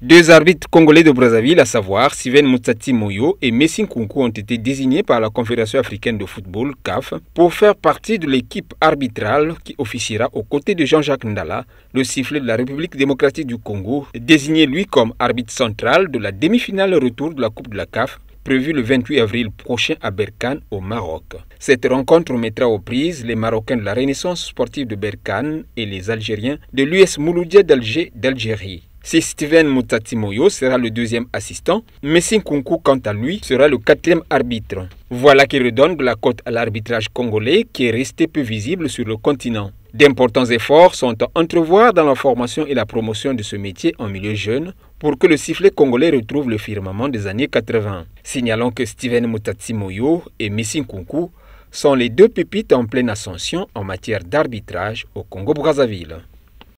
Deux arbitres congolais de Brazzaville, à savoir Sivène Moutsati Moyo et Messine Kunku, ont été désignés par la Confédération africaine de football, CAF, pour faire partie de l'équipe arbitrale qui officiera aux côtés de Jean-Jacques Ndala, le sifflet de la République démocratique du Congo, désigné lui comme arbitre central de la demi-finale retour de la Coupe de la CAF prévue le 28 avril prochain à Berkane, au Maroc. Cette rencontre mettra aux prises les Marocains de la Renaissance sportive de Berkane et les Algériens de l'US Mouloudia d'Alger d'Algérie. Si Steven Mutatimoyo sera le deuxième assistant, Messi Kunku, quant à lui, sera le quatrième arbitre. Voilà qui redonne de la cote à l'arbitrage congolais qui est resté peu visible sur le continent. D'importants efforts sont à entrevoir dans la formation et la promotion de ce métier en milieu jeune pour que le sifflet congolais retrouve le firmament des années 80. Signalons que Steven Mutatimoyo et Messi Kunku sont les deux pépites en pleine ascension en matière d'arbitrage au Congo-Brazzaville.